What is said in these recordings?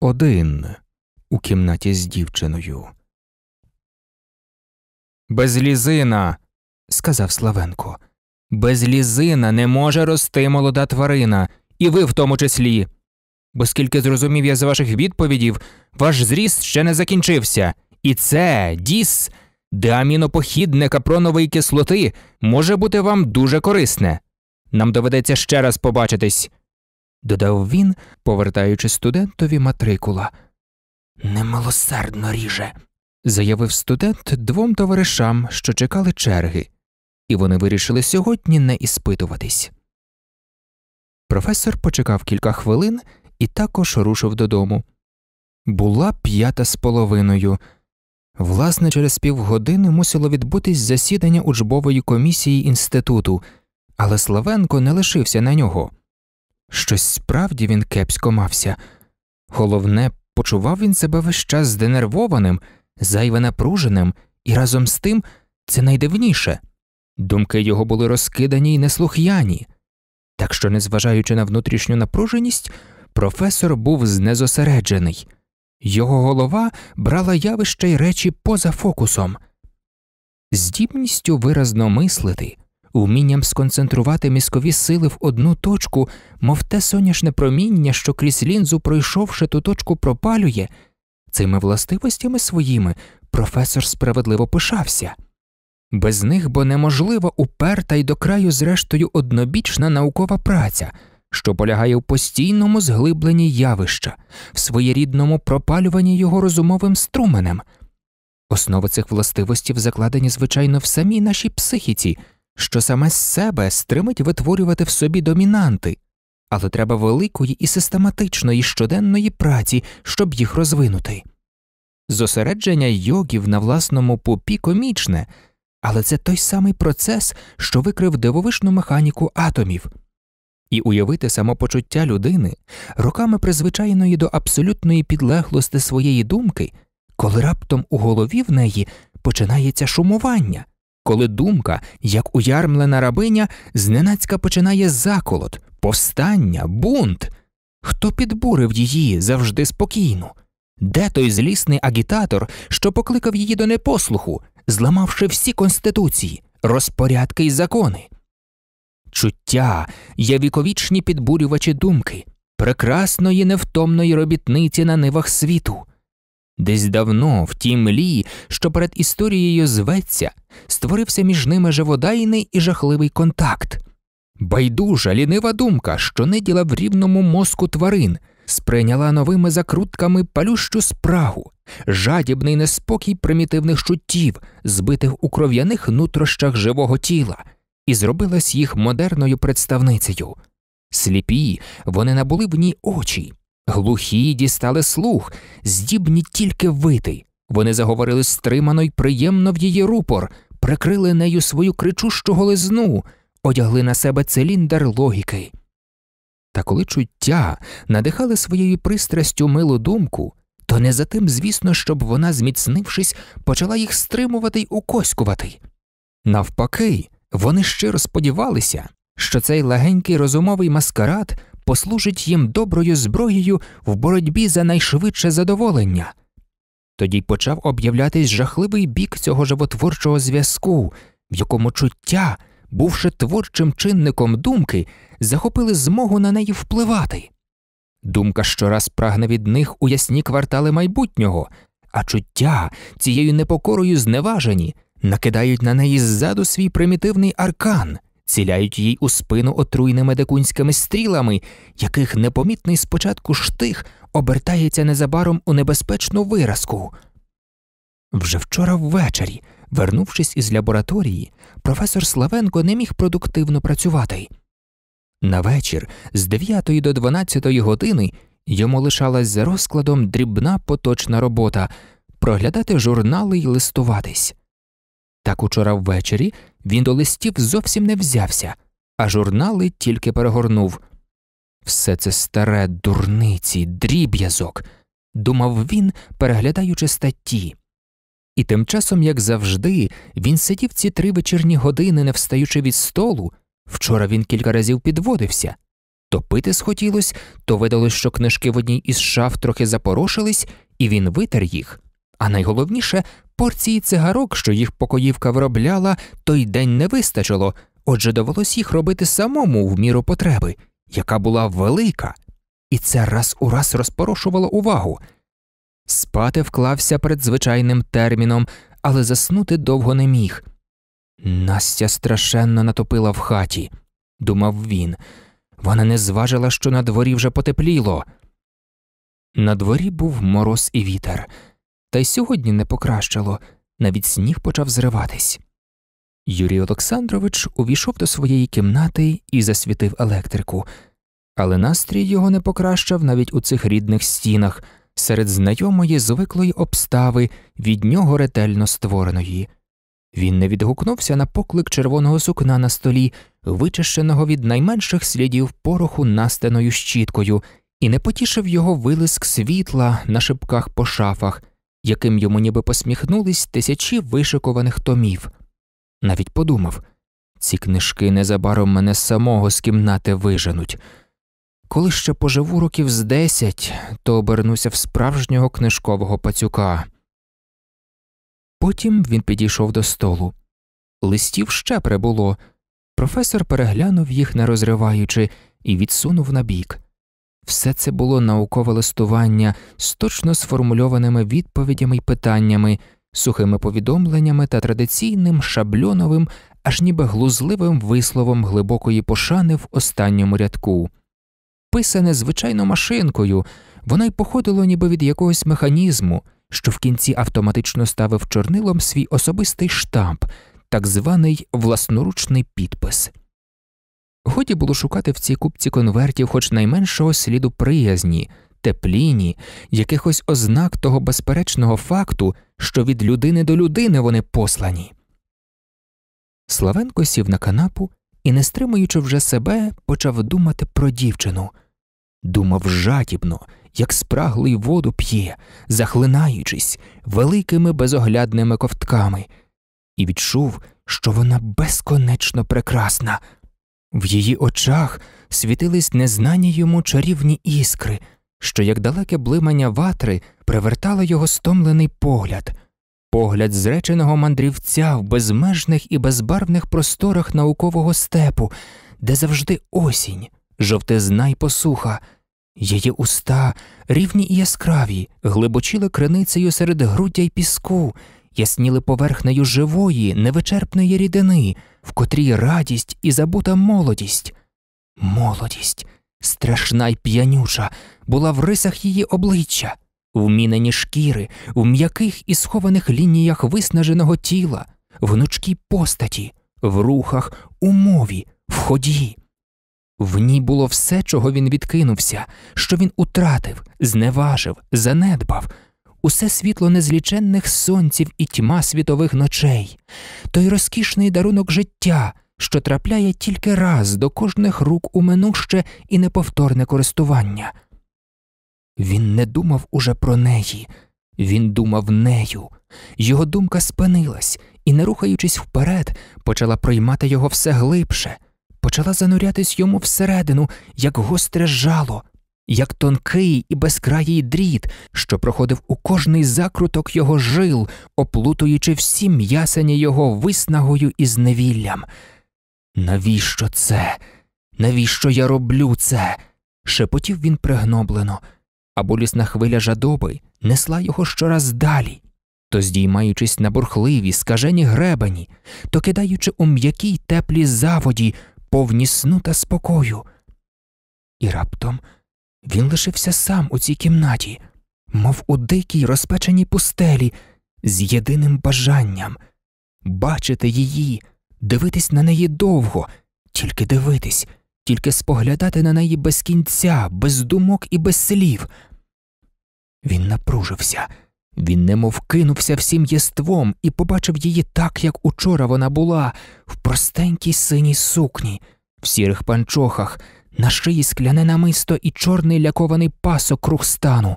Один у кімнаті з дівчиною. Безлізина, сказав Славенко, безлізина не може рости молода тварина, і ви в тому числі. Бо скільки зрозумів я з ваших відповідів, ваш зріст ще не закінчився, і це діс деамінопохідне капронової кислоти може бути вам дуже корисне. Нам доведеться ще раз побачитись додав він, повертаючи студентові матрикула. Немилосердно ріже, заявив студент двом товаришам, що чекали черги, і вони вирішили сьогодні не іспитуватись. Професор почекав кілька хвилин і також рушив додому. Була п'ята з половиною. Власне, через півгодини мусило відбутись засідання учбової комісії інституту, але Славенко не лишився на нього. Щось справді він кепсько мався. Головне, почував він себе весь час зденервованим, зайве напруженим, і разом з тим це найдивніше. Думки його були розкидані і неслух'яні. Так що, незважаючи на внутрішню напруженість, професор був знезосереджений, його голова брала явище й речі поза фокусом, здібністю виразно мислити, Умінням сконцентрувати мізкові сили в одну точку, мов те соняшне проміння, що крізь лінзу, пройшовши ту точку, пропалює, цими властивостями своїми професор справедливо пишався. Без них бо неможлива уперта й до краю, зрештою, однобічна наукова праця, що полягає в постійному зглибленні явища, в своєрідному пропалюванні його розумовим струменем. Основи цих властивостів закладені, звичайно, в самій нашій психіці що саме з себе стримить витворювати в собі домінанти, але треба великої і систематичної щоденної праці, щоб їх розвинути. Зосередження йогів на власному попі комічне, але це той самий процес, що викрив дивовижну механіку атомів. І уявити самопочуття людини роками призвичайної до абсолютної підлеглості своєї думки, коли раптом у голові в неї починається шумування коли думка, як уярмлена рабиня, зненацька починає заколот, повстання, бунт. Хто підбурив її завжди спокійно? Де той злісний агітатор, що покликав її до непослуху, зламавши всі конституції, розпорядки і закони? Чуття є віковічні підбурювачі думки, прекрасної невтомної робітниці на нивах світу. Десь давно, в тій млії, що перед історією зветься, створився між ними живодайний і жахливий контакт. Байдужа, лінива думка, що неділа в рівному мозку тварин, сприйняла новими закрутками палющу спрагу, жадібний неспокій примітивних чуттів, збитих у кров'яних нутрощах живого тіла, і зробилась їх модерною представницею. Сліпі, вони набули в ній очі, Глухі дістали слух, здібні тільки вити. Вони заговорили стримано й приємно в її рупор, прикрили нею свою кричущу голизну, одягли на себе циліндр логіки. Та коли чуття надихали своєю пристрастю милу думку, то не за тим, звісно, щоб вона, зміцнившись, почала їх стримувати й укоськувати. Навпаки, вони щиро сподівалися, що цей легенький розумовий маскарад послужить їм доброю зброєю в боротьбі за найшвидше задоволення. Тоді почав об'являтись жахливий бік цього животворчого зв'язку, в якому чуття, бувши творчим чинником думки, захопили змогу на неї впливати. Думка щораз прагне від них у ясні квартали майбутнього, а чуття цією непокорою зневажені накидають на неї ззаду свій примітивний аркан ціляють їй у спину отруйними дикунськими стрілами, яких непомітний спочатку штих обертається незабаром у небезпечну виразку. Вже вчора ввечері, вернувшись із лабораторії, професор Славенко не міг продуктивно працювати. На вечір з 9 до 12 години йому лишалась за розкладом дрібна поточна робота проглядати журнали і листуватись. Так учора ввечері він до листів зовсім не взявся, а журнали тільки перегорнув. Все це старе дурниці, дріб'язок, думав він, переглядаючи статті. І тим часом, як завжди, він сидів ці три вечірні години, не встаючи від столу. Вчора він кілька разів підводився. То пити схотілось, то видалось, що книжки в одній із шаф трохи запорошились, і він витер їх а найголовніше порції цигарок, що їх покоївка виробляла, той день не вистачило, отже довелось їх робити самому в міру потреби, яка була велика, і це раз у раз розпорошувало увагу. Спати вклався перед звичайним терміном, але заснути довго не міг. Настя страшенно натопила в хаті, думав він. Вона не зважила, що на дворі вже потепліло. На дворі був мороз і вітер та й сьогодні не покращило, навіть сніг почав зриватись. Юрій Олександрович увійшов до своєї кімнати і засвітив електрику, але настрій його не покращав навіть у цих рідних стінах, серед знайомої звиклої обстави, від нього ретельно створеної. Він не відгукнувся на поклик червоного сукна на столі, вичищеного від найменших слідів пороху настеною щіткою, і не потішив його вилиск світла на шибках по шафах, яким йому ніби посміхнулись тисячі вишикуваних томів. Навіть подумав ці книжки незабаром мене самого з кімнати виженуть. Коли ще поживу років з десять, то обернуся в справжнього книжкового пацюка. Потім він підійшов до столу. Листів ще прибуло. Професор переглянув їх, не розриваючи, і відсунув набік. Все це було наукове листування з точно сформульованими відповідями й питаннями, сухими повідомленнями та традиційним шабльоновим, аж ніби глузливим висловом глибокої пошани в останньому рядку. Писане, звичайно, машинкою, воно й походило ніби від якогось механізму, що в кінці автоматично ставив чорнилом свій особистий штамп, так званий власноручний підпис. Годі було шукати в цій купці конвертів хоч найменшого сліду приязні, тепліні, якихось ознак того безперечного факту, що від людини до людини вони послані. Славенко сів на канапу і, не стримуючи вже себе, почав думати про дівчину. Думав жадібно, як спраглий воду п'є, захлинаючись великими безоглядними ковтками, і відчув, що вона безконечно прекрасна. В її очах світились незнані йому чарівні іскри, що, як далеке блимання ватри, привертало його стомлений погляд, погляд зреченого мандрівця в безмежних і безбарвних просторах наукового степу, де завжди осінь, жовтизна й посуха. Її уста, рівні і яскраві, глибочили криницею серед груддя й піску ясніли поверхнею живої, невичерпної рідини, в котрій радість і забута молодість. Молодість, страшна й п'янюча, була в рисах її обличчя, в мінені шкіри, в м'яких і схованих лініях виснаженого тіла, в гнучкій постаті, в рухах, у мові, в ході. В ній було все, чого він відкинувся, що він утратив, зневажив, занедбав усе світло незліченних сонців і тьма світових ночей, той розкішний дарунок життя, що трапляє тільки раз до кожних рук у минуще і неповторне користування. Він не думав уже про неї, він думав нею. Його думка спинилась і, не рухаючись вперед, почала приймати його все глибше, почала занурятись йому всередину, як гостре жало, як тонкий і безкраїй дріт, що проходив у кожний закруток його жил, оплутуючи всі м'ясені його виснагою і зневіллям. Навіщо це? Навіщо я роблю це? шепотів він пригноблено, а болісна хвиля жадоби несла його щораз далі, то здіймаючись на бурхливі, скажені гребені, то кидаючи у м'якій теплі заводі, повні сну та спокою. І раптом він лишився сам у цій кімнаті, мов у дикій розпеченій пустелі, з єдиним бажанням бачити її, дивитись на неї довго, тільки дивитись, тільки споглядати на неї без кінця, без думок і без слів. Він напружився, він немов кинувся всім єством і побачив її так, як учора вона була, в простенькій синій сукні, в сірих панчохах, на шиї скляне намисто і чорний лякований пасок круг стану.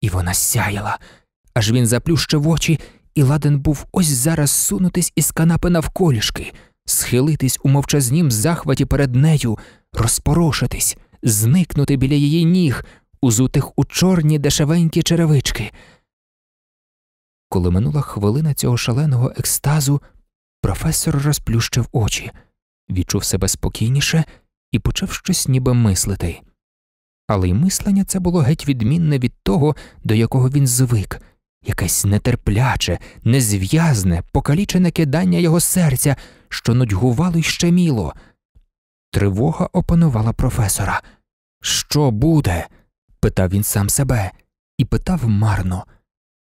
І вона сяяла, аж він заплющив очі, і ладен був ось зараз сунутись із канапи навколішки, схилитись у мовчазнім захваті перед нею, розпорошитись, зникнути біля її ніг, узутих у чорні дешевенькі черевички. Коли минула хвилина цього шаленого екстазу, професор розплющив очі, відчув себе спокійніше і почав щось ніби мислити. Але й мислення це було геть відмінне від того, до якого він звик, якесь нетерпляче, незв'язне, покалічене кидання його серця, що нудьгувало й щеміло. Тривога опанувала професора. Що буде? питав він сам себе і питав марно.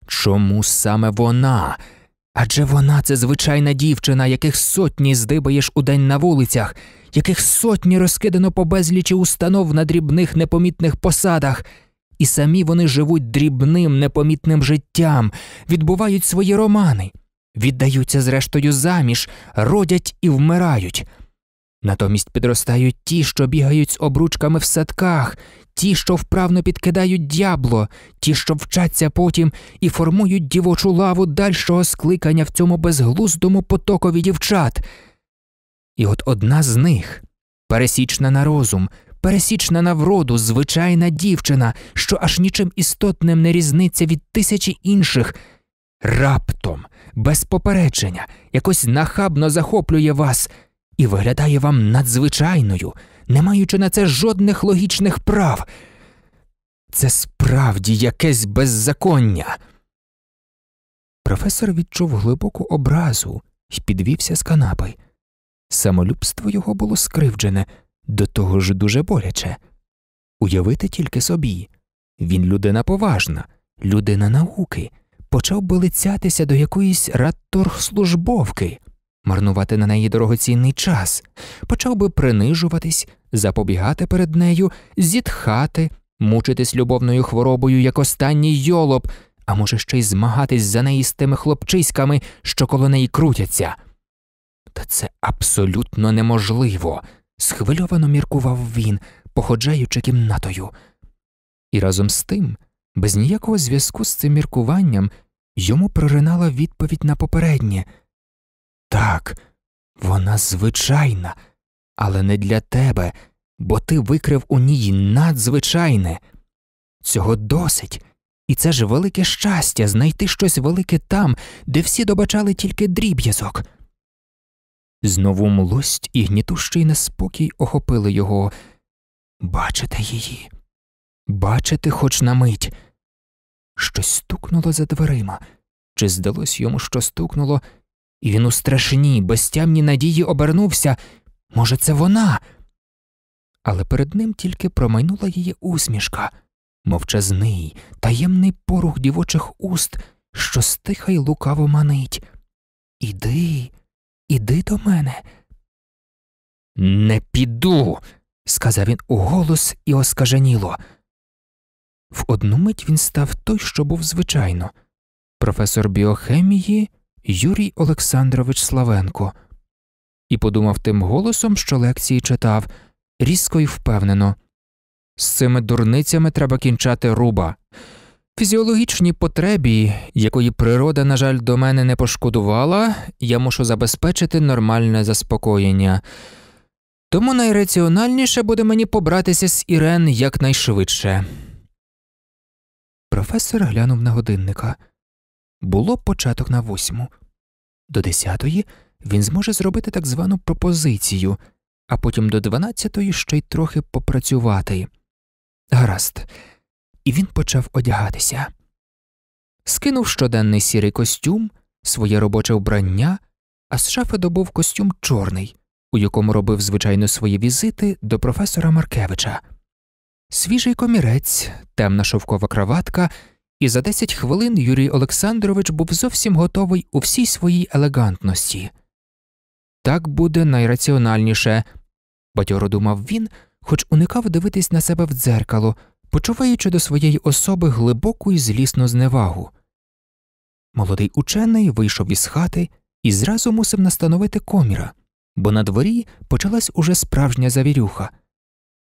Чому саме вона? Адже вона це звичайна дівчина, яких сотні здибаєш у день на вулицях, яких сотні розкидано по безлічі установ на дрібних непомітних посадах, і самі вони живуть дрібним непомітним життям, відбувають свої романи, віддаються, зрештою, заміж, родять і вмирають. Натомість підростають ті, що бігають з обручками в садках, ті, що вправно підкидають дябло, ті, що вчаться потім і формують дівочу лаву дальшого скликання в цьому безглуздому потокові дівчат. І от одна з них пересічна на розум, пересічна на вроду, звичайна дівчина, що аж нічим істотним не різниться від тисячі інших, раптом, без попередження, якось нахабно захоплює вас і виглядає вам надзвичайною, не маючи на це жодних логічних прав. Це справді якесь беззаконня. Професор відчув глибоку образу і підвівся з канапи. Самолюбство його було скривджене, до того ж дуже боляче. Уявити тільки собі він людина поважна, людина науки, почав би лицятися до якоїсь радторгслужбовки марнувати на неї дорогоцінний час, почав би принижуватись, запобігати перед нею, зітхати, мучитись любовною хворобою, як останній йолоб, а може, ще й змагатись за неї з тими хлопчиськами, що коло неї крутяться. Та це абсолютно неможливо, схвильовано міркував він, походжаючи кімнатою. І разом з тим, без ніякого зв'язку з цим міркуванням, йому проринала відповідь на попереднє – так, вона звичайна, але не для тебе, бо ти викрив у ній надзвичайне. Цього досить, і це ж велике щастя знайти щось велике там, де всі добачали тільки дріб'язок. Знову млость і гнітущий неспокій охопили його. Бачите її, бачите хоч на мить. Щось стукнуло за дверима, чи здалось йому, що стукнуло і він у страшній, безтямній надії обернувся може, це вона. Але перед ним тільки промайнула її усмішка, мовчазний, таємний порух дівочих уст, що стиха й лукаво манить. Іди, іди до мене. Не піду, сказав він уголос і оскаженіло. В одну мить він став той, що був звичайно, професор біохемії Юрій Олександрович Славенко, і подумав тим голосом, що лекції читав, різко й впевнено. З цими дурницями треба кінчати руба. Фізіологічні потребі, якої природа, на жаль, до мене не пошкодувала, я мушу забезпечити нормальне заспокоєння. Тому найраціональніше буде мені побратися з Ірен якнайшвидше. Професор глянув на годинника було початок на восьму. До десятої він зможе зробити так звану пропозицію, а потім до дванадцятої ще й трохи попрацювати. Гаразд, і він почав одягатися. Скинув щоденний сірий костюм, своє робоче вбрання, а з шафи добув костюм чорний, у якому робив, звичайно, свої візити до професора Маркевича. Свіжий комірець, темна шовкова краватка і за 10 хвилин Юрій Олександрович був зовсім готовий у всій своїй елегантності. Так буде найраціональніше, бадьоро думав він, хоч уникав дивитись на себе в дзеркало, почуваючи до своєї особи глибоку і злісну зневагу. Молодий учений вийшов із хати і зразу мусив настановити коміра, бо на дворі почалась уже справжня завірюха.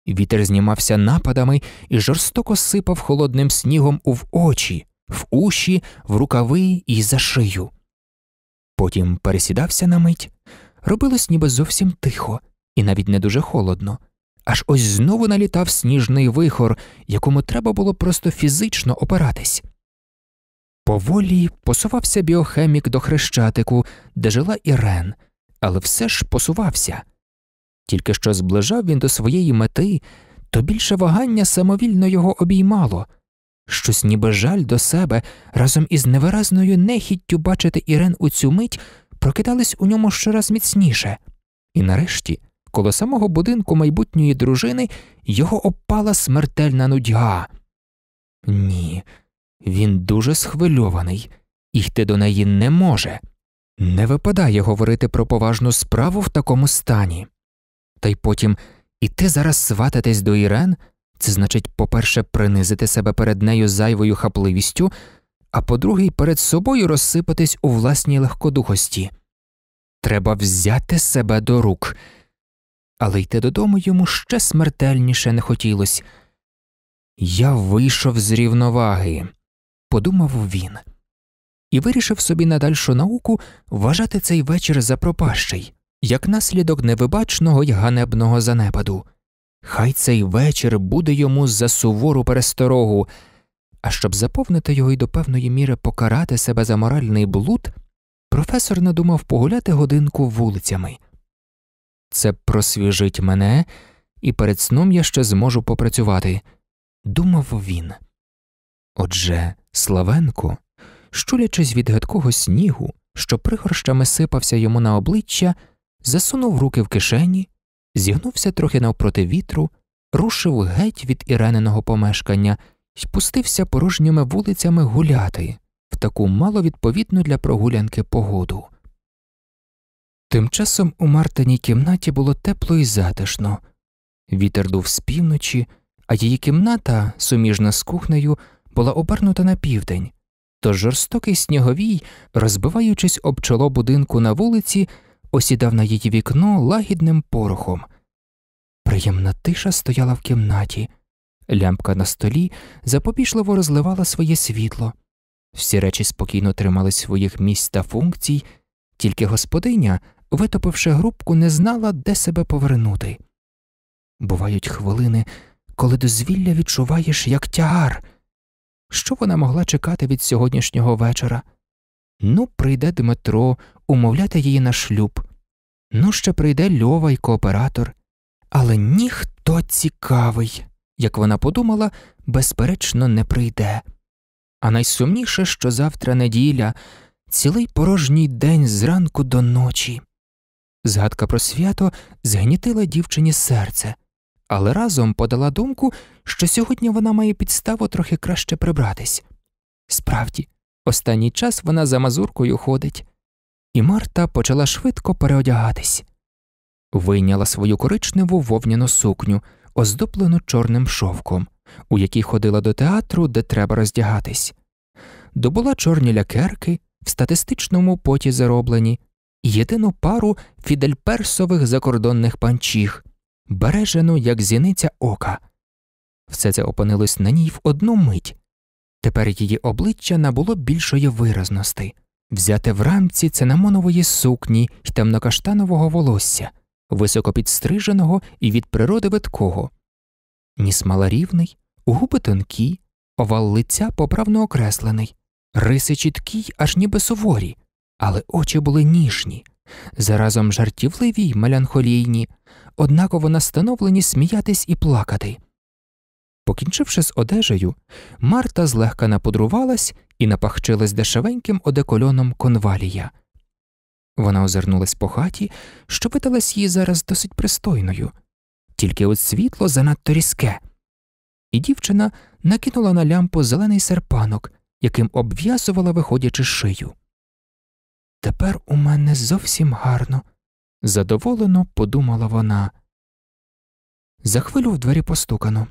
Вітер знімався нападами і жорстоко сипав холодним снігом у в очі, в уші, в рукави і за шию. Потім пересідався на мить, робилось ніби зовсім тихо і навіть не дуже холодно. Аж ось знову налітав сніжний вихор, якому треба було просто фізично опиратись. Поволі посувався біохемік до хрещатику, де жила Ірен, але все ж посувався. Тільки що зближав він до своєї мети, то більше вагання самовільно його обіймало, щось ніби жаль до себе разом із невиразною нехіттю бачити Ірен у цю мить прокидались у ньому щораз міцніше, і нарешті, коло самого будинку майбутньої дружини, його обпала смертельна нудьга. Ні, він дуже схвильований, і йти до неї не може. Не випадає говорити про поважну справу в такому стані та й потім іти зараз свататись до Ірен, це значить, по-перше, принизити себе перед нею зайвою хапливістю, а по-друге, перед собою розсипатись у власній легкодухості. Треба взяти себе до рук, але йти додому йому ще смертельніше не хотілось. Я вийшов з рівноваги, подумав він, і вирішив собі на дальшу науку вважати цей вечір за пропащий як наслідок невибачного й ганебного занепаду. Хай цей вечір буде йому за сувору пересторогу, а щоб заповнити його і до певної міри покарати себе за моральний блуд, професор надумав погуляти годинку вулицями. Це просвіжить мене, і перед сном я ще зможу попрацювати, думав він. Отже, Славенко, щулячись від гадкого снігу, що пригорщами сипався йому на обличчя, засунув руки в кишені, зігнувся трохи навпроти вітру, рушив геть від ірененого помешкання і пустився порожніми вулицями гуляти в таку маловідповідну для прогулянки погоду. Тим часом у Мартиній кімнаті було тепло і затишно, вітер дув з півночі, а її кімната, суміжна з кухнею, була обернута на південь, тож жорстокий сніговій, розбиваючись об чоло будинку на вулиці, осідав на її вікно лагідним порохом. Приємна тиша стояла в кімнаті, лямка на столі запобіжливо розливала своє світло, всі речі спокійно тримали своїх місць та функцій, тільки господиня, витопивши грубку, не знала, де себе повернути. Бувають хвилини, коли дозвілля відчуваєш як тягар. Що вона могла чекати від сьогоднішнього вечора? Ну, прийде Дмитро, умовляти її на шлюб. Ну, ще прийде Льова й кооператор. Але ніхто цікавий, як вона подумала, безперечно, не прийде. А найсумніше, що завтра неділя, цілий порожній день зранку до ночі. Згадка про свято згнітила дівчині серце, але разом подала думку, що сьогодні вона має підставу трохи краще прибратись. Справді, останній час вона за мазуркою ходить і Марта почала швидко переодягатись, вийняла свою коричневу вовняну сукню, оздоблену чорним шовком, у якій ходила до театру, де треба роздягатись, добула чорні лякерки в статистичному поті зароблені, єдину пару фідельперсових закордонних панчіх, бережену як зіниця ока. Все це опинилось на ній в одну мить. Тепер її обличчя набуло більшої виразності взяте в рамці цинамонової сукні й темнокаштанового волосся, високопідстриженого і від природи видкого. Ніс маларівний, губи тонкі, овал лиця поправно окреслений, риси чіткі аж ніби суворі, але очі були ніжні, заразом жартівливі й меланхолійні, однаково настановлені сміятись і плакати. Покінчивши з одежею, Марта злегка наподрувалась і напахчилась дешевеньким одекольоном конвалія. Вона озирнулась по хаті, що видалась їй зараз досить пристойною, тільки от світло занадто різке. І дівчина накинула на лямпу зелений серпанок, яким обв'язувала, виходячи шию. Тепер у мене зовсім гарно, задоволено подумала вона. За хвилю в двері постукано.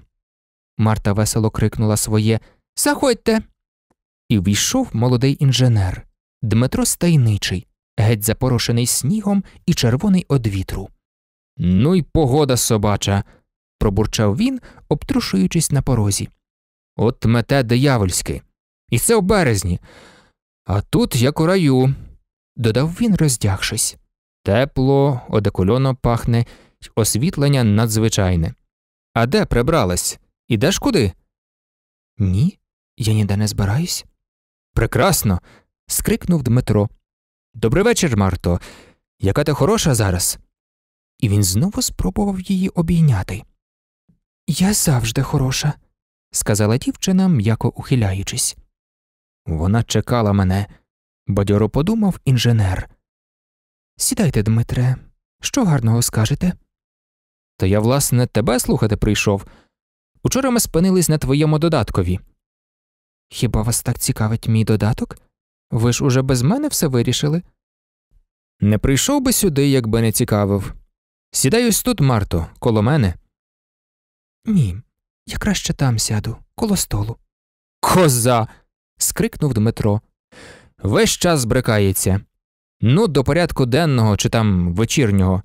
Марта весело крикнула своє Заходьте і ввійшов молодий інженер Дмитро Стайничий, геть запорошений снігом і червоний од вітру. Ну й погода собача, пробурчав він, обтрушуючись на порозі. От мете диявольське. І це в березні. А тут як у раю, додав він, роздягшись. Тепло, одекульоно пахне, освітлення надзвичайне. А де прибралась? Ідеш куди? Ні, я ніде не збираюсь. Прекрасно. скрикнув Дмитро. «Добрий вечір, Марто. Яка ти хороша зараз? І він знову спробував її обійняти. Я завжди хороша, сказала дівчина, м'яко ухиляючись. Вона чекала мене, бадьоро подумав інженер. Сідайте, Дмитре, що гарного скажете? Та я, власне, тебе слухати прийшов. Учора ми спинились на твоєму додаткові. Хіба вас так цікавить мій додаток? Ви ж уже без мене все вирішили? Не прийшов би сюди, якби не цікавив. Сідай ось тут, Марто, коло мене. Ні, я краще там сяду, коло столу. Коза. скрикнув Дмитро. Весь час збрикається. Ну, до порядку денного чи там вечірнього.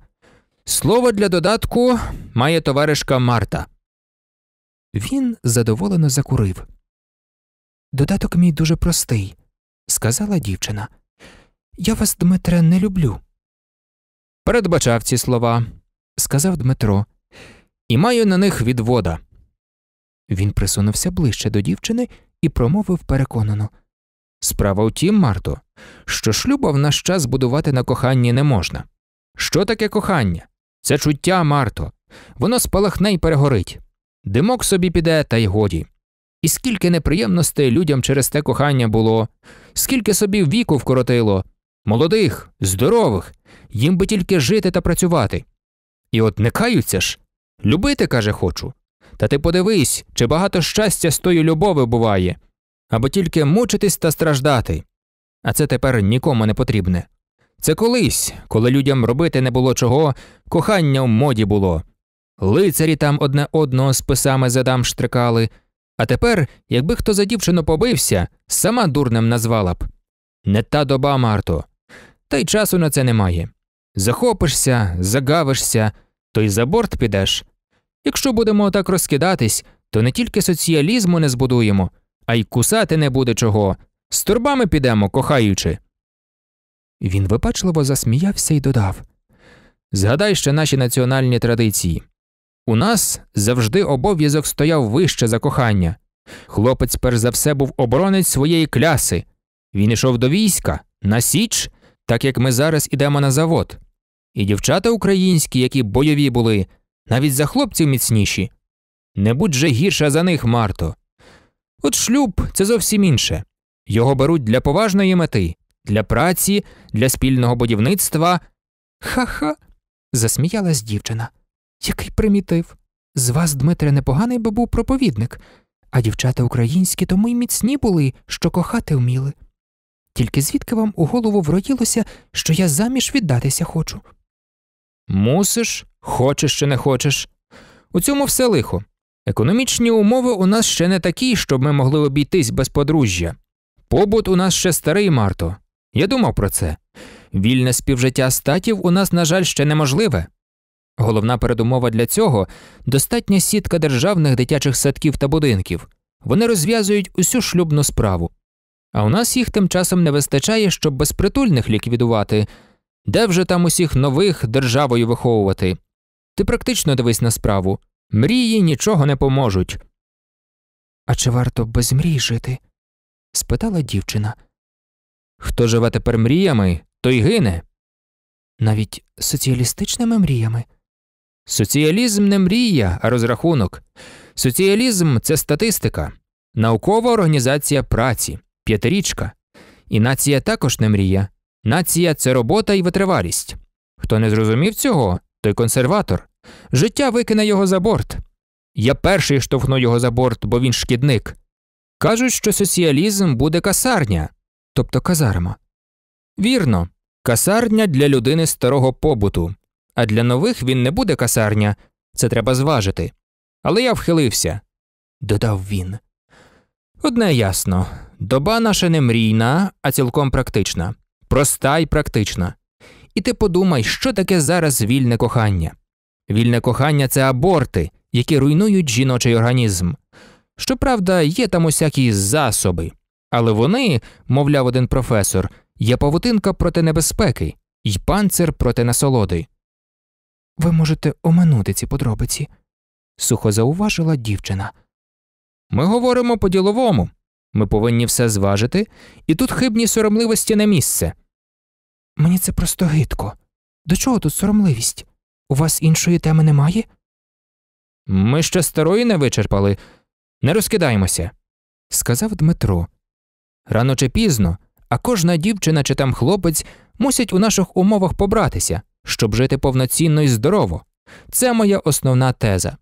Слово для додатку має товаришка Марта. Він задоволено закурив. Додаток мій дуже простий, сказала дівчина. Я вас, Дмитре, не люблю. Передбачав ці слова, сказав Дмитро, і маю на них відвода. Він присунувся ближче до дівчини і промовив переконано Справа в тім, Марто, що шлюба в наш час будувати на коханні не можна. Що таке кохання? Це чуття, Марто. Воно спалахне й перегорить. Димок собі піде, та й годі. І скільки неприємностей людям через те кохання було, скільки собі віку вкоротило, молодих, здорових, їм би тільки жити та працювати. І от не каються ж, любити, каже, хочу. Та ти подивись, чи багато щастя з тої любови буває, або тільки мучитись та страждати. А це тепер нікому не потрібне. Це колись, коли людям робити не було чого, кохання в моді було. Лицарі там одне одного списами задам штрикали. А тепер, якби хто за дівчину побився, сама дурнем назвала б. Не та доба, Марто. Та й часу на це немає. Захопишся, загавишся, то й за борт підеш. Якщо будемо так розкидатись, то не тільки соціалізму не збудуємо, а й кусати не буде чого. З турбами підемо, кохаючи. Він випачливо засміявся і додав Згадай ще наші національні традиції. У нас завжди обов'язок стояв вище за кохання. Хлопець, перш за все, був оборонець своєї кляси. Він йшов до війська, на січ, так як ми зараз ідемо на завод. І дівчата українські, які бойові були, навіть за хлопців міцніші. Не будь же гірша за них, Марто. От шлюб це зовсім інше. Його беруть для поважної мети, для праці, для спільного будівництва. Ха-ха. засміялась дівчина. Який примітив. З вас, Дмитре, непоганий би був проповідник, а дівчата українські тому й міцні були, що кохати вміли. Тільки звідки вам у голову вроїлося, що я заміж віддатися хочу? Мусиш, хочеш чи не хочеш. У цьому все лихо. Економічні умови у нас ще не такі, щоб ми могли обійтись без подружжя. Побут у нас ще старий, Марто. Я думав про це. Вільне співжиття статів у нас, на жаль, ще неможливе. Головна передумова для цього достатня сітка державних дитячих садків та будинків. Вони розв'язують усю шлюбну справу. А у нас їх тим часом не вистачає, щоб безпритульних ліквідувати, де вже там усіх нових державою виховувати. Ти практично дивись на справу мрії нічого не поможуть. А чи варто без мрій жити? спитала дівчина. Хто живе тепер мріями, той гине. Навіть соціалістичними мріями. Соціалізм не мрія, а розрахунок. Соціалізм це статистика, наукова організація праці, п'ятирічка. І нація також не мрія. Нація це робота і витривалість. Хто не зрозумів цього, той консерватор. Життя викине його за борт. Я перший штовхну його за борт, бо він шкідник. Кажуть, що соціалізм буде касарня, тобто казарма. Вірно, касарня для людини старого побуту, а для нових він не буде касарня, це треба зважити. Але я вхилився, додав він. Одне ясно доба наша не мрійна, а цілком практична, проста й практична. І ти подумай, що таке зараз вільне кохання. Вільне кохання це аборти, які руйнують жіночий організм. Щоправда, є там усякі засоби, але вони, мовляв один професор, є павутинка проти небезпеки і панцир проти насолоди. Ви можете оминути ці подробиці, сухо зауважила дівчина. Ми говоримо по діловому. Ми повинні все зважити, і тут хибні соромливості на місце. Мені це просто гидко. До чого тут соромливість? У вас іншої теми немає? Ми ще старої не вичерпали, не розкидаємося, сказав Дмитро. Рано чи пізно, а кожна дівчина чи там хлопець мусять у наших умовах побратися, щоб жити повноцінно і здорово. Це моя основна теза.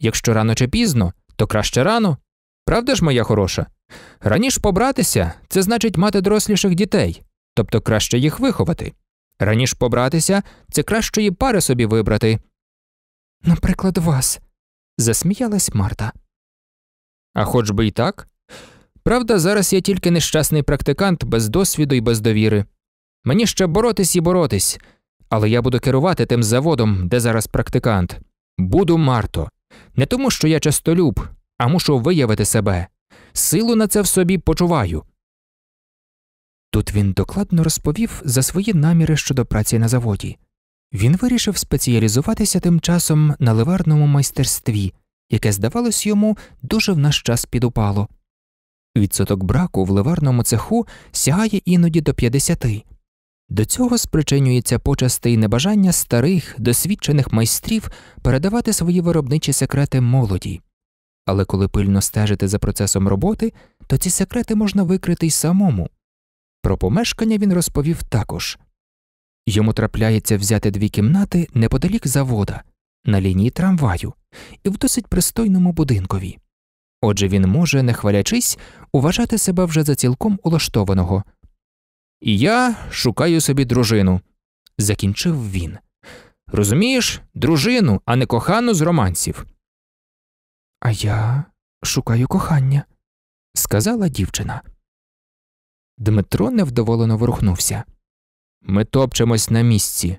Якщо рано чи пізно, то краще рано. Правда ж, моя хороша? Раніше побратися це значить мати доросліших дітей, тобто краще їх виховати. Раніше побратися це кращої пари собі вибрати. Наприклад, вас. засміялась Марта. А хоч би і так. Правда, зараз я тільки нещасний практикант без досвіду і без довіри. Мені ще боротись і боротись, але я буду керувати тим заводом, де зараз практикант. Буду марто. Не тому, що я частолюб, а мушу виявити себе. Силу на це в собі почуваю. Тут він докладно розповів за свої наміри щодо праці на заводі. Він вирішив спеціалізуватися тим часом на ливарному майстерстві, яке, здавалось, йому дуже в наш час підупало. Відсоток браку в ливарному цеху сягає іноді до 50. До цього спричинюється почасти й небажання старих, досвідчених майстрів передавати свої виробничі секрети молоді. Але коли пильно стежити за процесом роботи, то ці секрети можна викрити й самому. Про помешкання він розповів також йому трапляється взяти дві кімнати неподалік завода, на лінії трамваю і в досить пристойному будинкові. Отже, він може, не хвалячись, уважати себе вже за цілком улаштованого. І я шукаю собі дружину. Закінчив він. Розумієш, дружину, а не кохану з романців. А я шукаю кохання, сказала дівчина. Дмитро невдоволено ворухнувся. Ми топчемось на місці,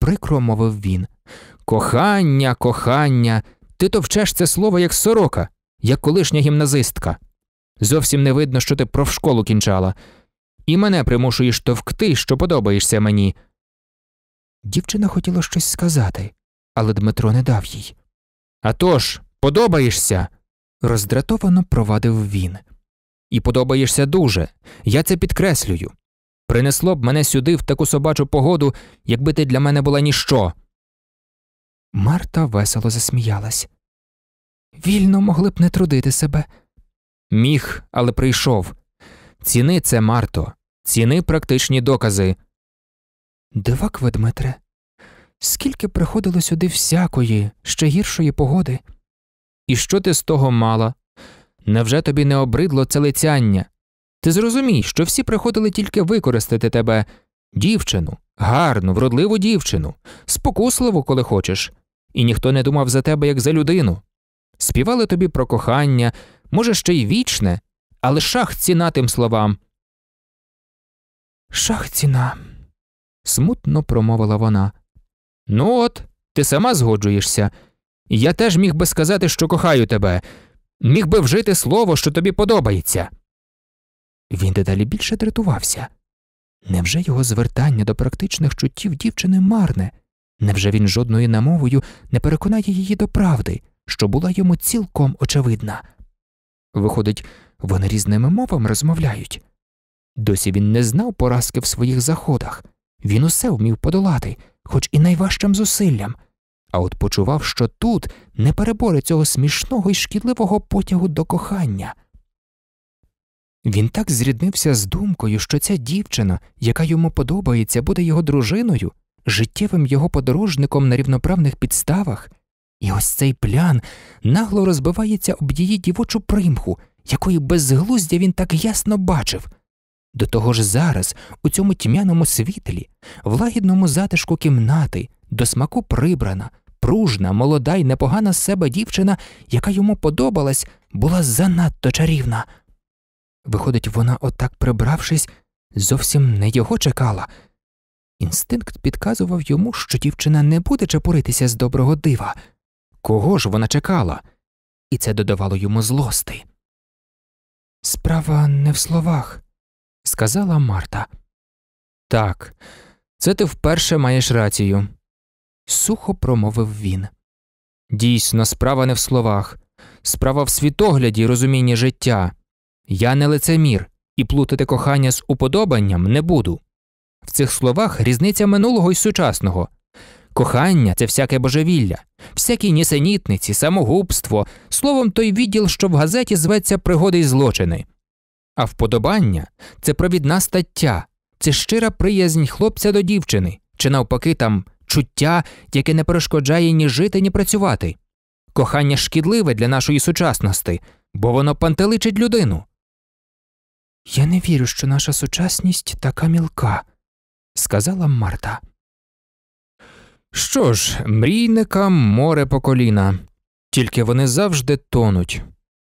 прикро мовив він. Кохання, кохання, ти товчеш це слово як сорока, як колишня гімназистка. Зовсім не видно, що ти профшколу кінчала і мене примушуєш товкти, що подобаєшся мені. Дівчина хотіла щось сказати, але Дмитро не дав їй. «А тож, подобаєшся. роздратовано провадив він. І подобаєшся дуже, я це підкреслюю. Принесло б мене сюди в таку собачу погоду, якби ти для мене була ніщо. Марта весело засміялась. Вільно могли б не трудити себе. Міг, але прийшов. Ціни це Марто, ціни практичні докази. Дивак, ведмитре, скільки приходило сюди всякої, ще гіршої погоди. І що ти з того мала? Невже тобі не обридло це лицяння? Ти зрозумій, що всі приходили тільки використати тебе, дівчину, гарну, вродливу дівчину, спокусливу, коли хочеш, і ніхто не думав за тебе, як за людину. Співали тобі про кохання, може, ще й вічне, але шах ціна тим словам. Шах ціна. смутно промовила вона. Ну, от, ти сама згоджуєшся. Я теж міг би сказати, що кохаю тебе, міг би вжити слово, що тобі подобається. Він дедалі більше дратувався. Невже його звертання до практичних чуттів дівчини марне? Невже він жодною намовою не переконає її до правди, що була йому цілком очевидна? Виходить, вони різними мовами розмовляють. Досі він не знав поразки в своїх заходах, він усе вмів подолати, хоч і найважчим зусиллям, а от почував, що тут не перебори цього смішного і шкідливого потягу до кохання. Він так зріднився з думкою, що ця дівчина, яка йому подобається, буде його дружиною, життєвим його подорожником на рівноправних підставах, і ось цей плян нагло розбивається об її дівочу примху якої безглуздя він так ясно бачив. До того ж зараз, у цьому тьмяному світлі, в лагідному затишку кімнати, до смаку прибрана, пружна, молода й непогана з себе дівчина, яка йому подобалась, була занадто чарівна. Виходить, вона, отак прибравшись, зовсім не його чекала. Інстинкт підказував йому, що дівчина не буде чепуритися з доброго дива. Кого ж вона чекала? І це додавало йому злости. Справа не в словах, сказала Марта. Так, це ти вперше маєш рацію, сухо промовив він. Дійсно, справа не в словах, справа в світогляді і розумінні життя. Я не лицемір і плутати кохання з уподобанням не буду. В цих словах різниця минулого і сучасного, Кохання це всяке божевілля, всякі нісенітниці, самогубство, словом, той відділ, що в газеті зветься пригоди й злочини. А вподобання це провідна стаття, це щира приязнь хлопця до дівчини, чи навпаки там чуття, яке не перешкоджає ні жити, ні працювати. Кохання шкідливе для нашої сучасності, бо воно пантеличить людину. Я не вірю, що наша сучасність така мілка, сказала Марта. Що ж, мрійникам море по коліна, тільки вони завжди тонуть.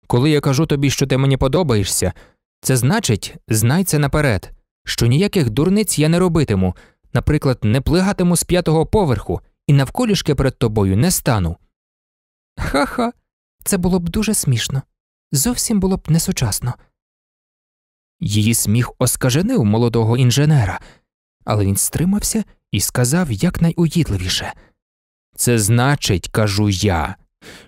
Коли я кажу тобі, що ти мені подобаєшся, це значить, знай це наперед, що ніяких дурниць я не робитиму, наприклад, не плигатиму з п'ятого поверху і навколішки перед тобою не стану. Ха ха, це було б дуже смішно, зовсім було б несучасно. Її сміх оскаженив молодого інженера, але він стримався і сказав якнайуїдливіше Це значить, кажу я,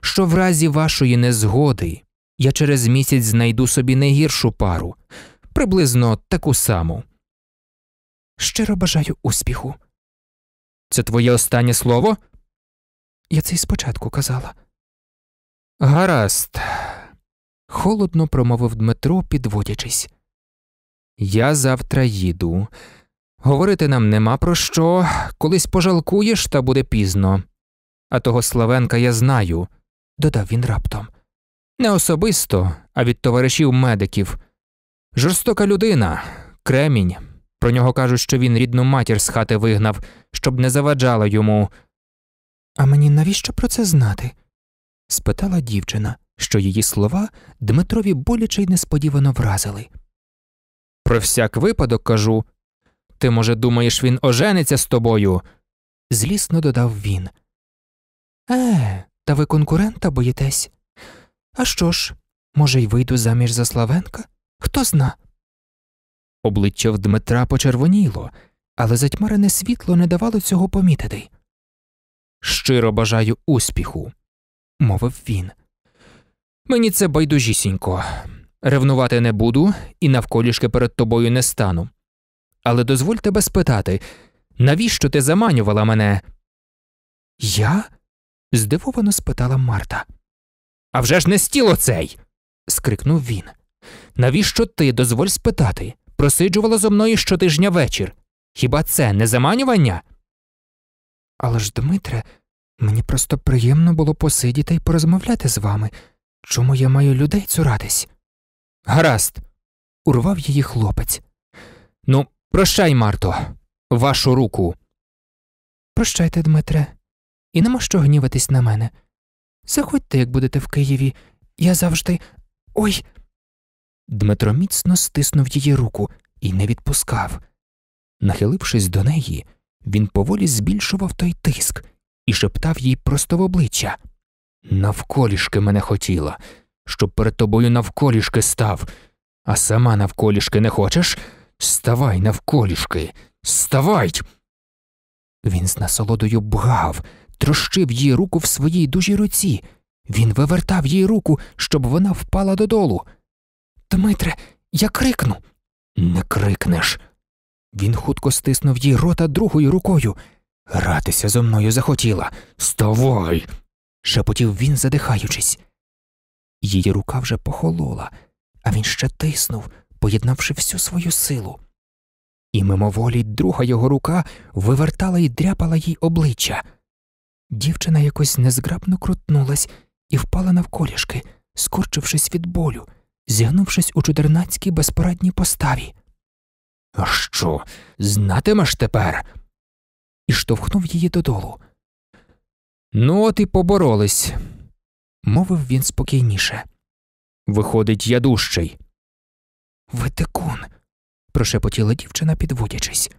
що в разі вашої незгоди я через місяць знайду собі не гіршу пару, приблизно таку саму. Щиро бажаю успіху. Це твоє останнє слово? Я це й спочатку казала. Гаразд, холодно промовив Дмитро, підводячись. Я завтра їду, Говорити нам нема про що, колись пожалкуєш, та буде пізно. А того Славенка я знаю, додав він раптом. Не особисто, а від товаришів медиків. Жорстока людина, кремінь. Про нього кажуть, що він рідну матір з хати вигнав, щоб не заваджала йому. А мені навіщо про це знати? спитала дівчина, що її слова Дмитрові боляче й несподівано вразили. Про всяк випадок кажу. Ти, може, думаєш, він ожениться з тобою? злісно додав він. Е, та ви конкурента боїтесь? А що ж, може, й вийду заміж за Славенка? Хто зна? Обличчя в Дмитра почервоніло, але затьмарене світло не давало цього помітити. Щиро бажаю успіху, мовив він. Мені це байдужісінько. Ревнувати не буду і навколішки перед тобою не стану але дозволь тебе спитати, навіщо ти заманювала мене? Я? здивовано спитала Марта. «А вже ж не стіл оцей. скрикнув він. Навіщо ти дозволь спитати? Просиджувала зо мною щотижня вечір. Хіба це не заманювання? Але ж, Дмитре, мені просто приємно було посидіти і порозмовляти з вами. Чому я маю людей цуратись? Гаразд, урвав її хлопець. Ну, Прощай, Марто, вашу руку. Прощайте, Дмитре, і нема що гніватись на мене. Заходьте, як будете в Києві. Я завжди. Ой. Дмитро міцно стиснув її руку і не відпускав. Нахилившись до неї, він поволі збільшував той тиск і шептав їй просто в обличчя. Навколішки мене хотіла, щоб перед тобою навколішки став, а сама навколішки не хочеш. Ставай навколішки, ставай. Він з насолодою бгав, трощив її руку в своїй дужій руці. Він вивертав їй руку, щоб вона впала додолу. Дмитре, я крикну. Не крикнеш. Він хутко стиснув їй рота другою рукою. Гратися зо мною захотіла. Ставай. шепотів він, задихаючись. Її рука вже похолола, а він ще тиснув, поєднавши всю свою силу. І мимоволі друга його рука вивертала і дряпала їй обличчя. Дівчина якось незграбно крутнулась і впала навколішки, скорчившись від болю, зігнувшись у чудернацькій безпорадній поставі. А що, знатимеш тепер? І штовхнув її додолу. Ну, от і поборолись, мовив він спокійніше. Виходить, я дужчий. Ветикун, прошепотіла дівчина, підводячись.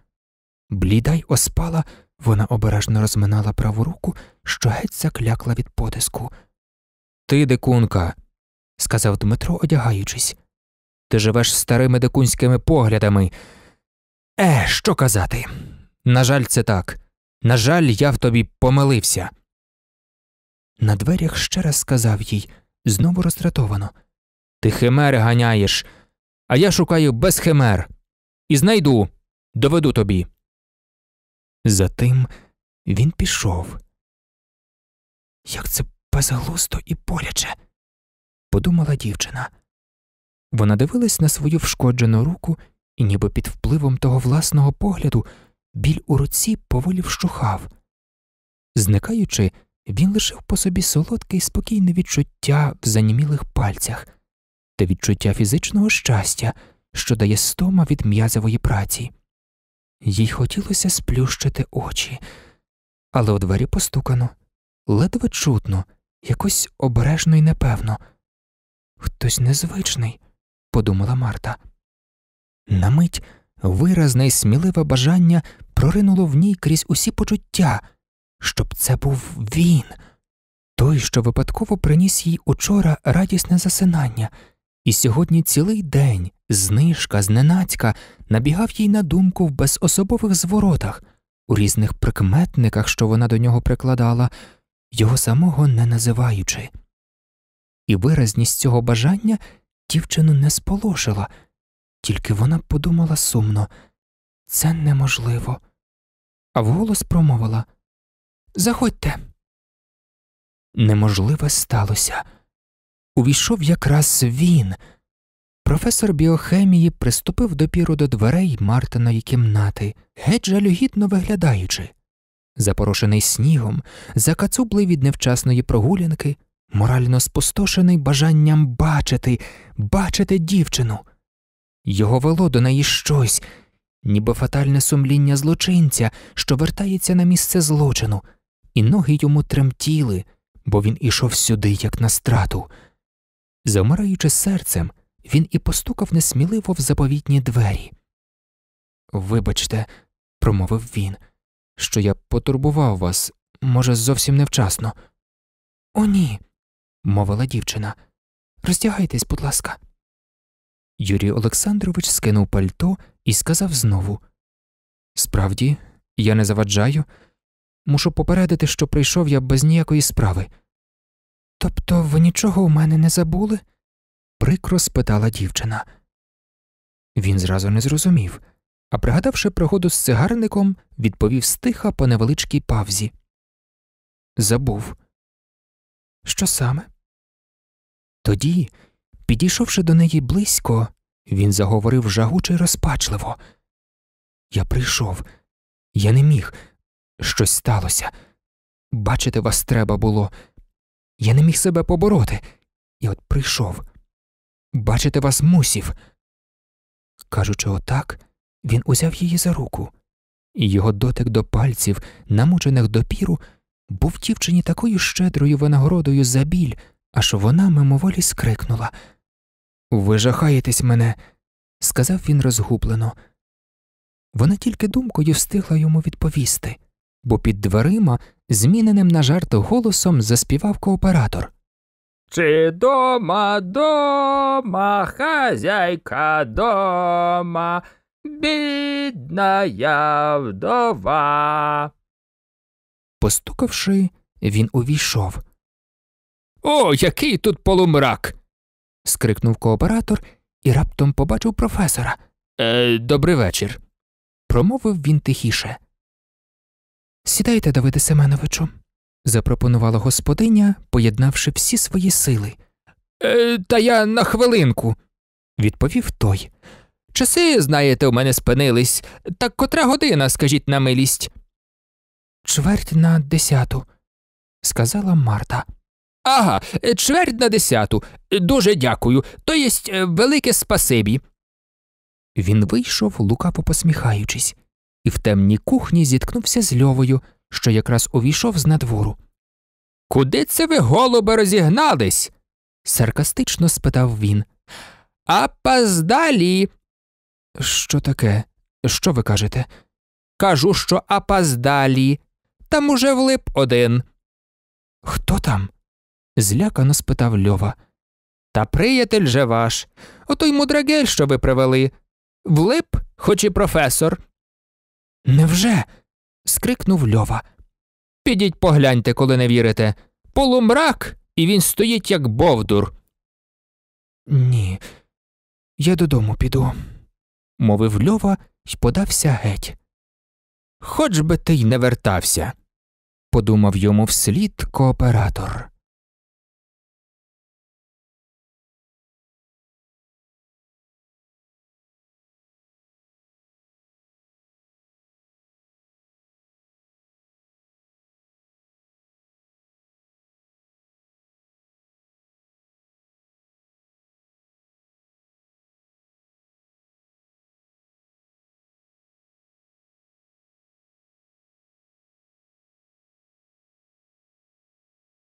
Бліда й оспала, вона обережно розминала праву руку, що геть заклякла від потиску. Ти, дикунка, сказав Дмитро, одягаючись, ти живеш старими дикунськими поглядами. Е, що казати? На жаль, це так. На жаль, я в тобі помилився. На дверях ще раз сказав їй знову роздратовано Ти химер ганяєш, а я шукаю без химер. І знайду, доведу тобі. Затим він пішов. Як це безглусто і боляче, подумала дівчина. Вона дивилась на свою вшкоджену руку, і, ніби під впливом того власного погляду, біль у руці поволі вщухав. Зникаючи, він лишив по собі солодке і спокійне відчуття в занімілих пальцях та відчуття фізичного щастя, що дає стома від м'язової праці. Їй хотілося сплющити очі, але у двері постукано, ледве чутно, якось обережно й непевно. Хтось незвичний, подумала Марта. На мить виразне й сміливе бажання проринуло в ній крізь усі почуття, щоб це був він, той, що випадково приніс їй учора радісне засинання. І сьогодні цілий день знижка, зненацька набігав їй на думку в безособових зворотах, у різних прикметниках, що вона до нього прикладала, його самого не називаючи. І виразність цього бажання дівчину не сполошила, тільки вона подумала сумно це неможливо. А вголос промовила Заходьте. Неможливе сталося увійшов якраз він. Професор біохемії приступив допіру до дверей Мартиної кімнати, геть жалюгідно виглядаючи. Запорошений снігом, закацублий від невчасної прогулянки, морально спустошений бажанням бачити, бачити дівчину. Його вело до неї щось, ніби фатальне сумління злочинця, що вертається на місце злочину, і ноги йому тремтіли, бо він ішов сюди, як на страту. Замираючи серцем, він і постукав несміливо в заповітні двері. Вибачте, промовив він, що я потурбував вас, може, зовсім невчасно. О, ні, мовила дівчина. Роздягайтесь, будь ласка. Юрій Олександрович скинув пальто і сказав знову Справді, я не заваджаю, мушу попередити, що прийшов я без ніякої справи. Тобто ви нічого у мене не забули? прикро спитала дівчина. Він зразу не зрозумів, а пригадавши пригоду з цигарником, відповів стиха по невеличкій павзі. Забув. Що саме? Тоді, підійшовши до неї близько, він заговорив жагуче й розпачливо. Я прийшов, я не міг. Щось сталося. Бачити вас треба було. Я не міг себе побороти. І от прийшов. Бачите вас мусів. Кажучи отак, він узяв її за руку, і його дотик до пальців, намучених до піру, був дівчині такою щедрою винагородою за біль, аж вона мимоволі скрикнула. Ви жахаєтесь мене, сказав він розгублено. Вона тільки думкою встигла йому відповісти бо під дверима, зміненим на жарт голосом, заспівав кооператор. Чи дома дома, хазяйка дома, бідна я вдова. Постукавши, він увійшов. О, який тут полумрак. скрикнув кооператор і раптом побачив професора. «Е, Добрий вечір. промовив він тихіше. Сідайте, Давиде Семеновичу, запропонувала господиня, поєднавши всі свої сили. «Е, Та я на хвилинку, відповів той. Часи, знаєте, у мене спинились. Так котра година, скажіть на милість. Чверть на десяту, сказала Марта. Ага, чверть на десяту. Дуже дякую. То єсть е, велике спасибі. Він вийшов, лукаво посміхаючись і в темній кухні зіткнувся з льовою, що якраз увійшов з надвору. Куди це ви, голуби, розігнались? саркастично спитав він. Апаздалі. Що таке? Що ви кажете? Кажу, що апаздалі. Там уже влип один. Хто там? злякано спитав Льова. Та приятель же ваш. Отой мудрагель, що ви привели. Влип, хоч і професор. Невже? скрикнув льова. Підіть погляньте, коли не вірите. Полумрак, і він стоїть, як бовдур. Ні, я додому піду, мовив льова і подався геть. Хоч би ти й не вертався, подумав йому вслід кооператор.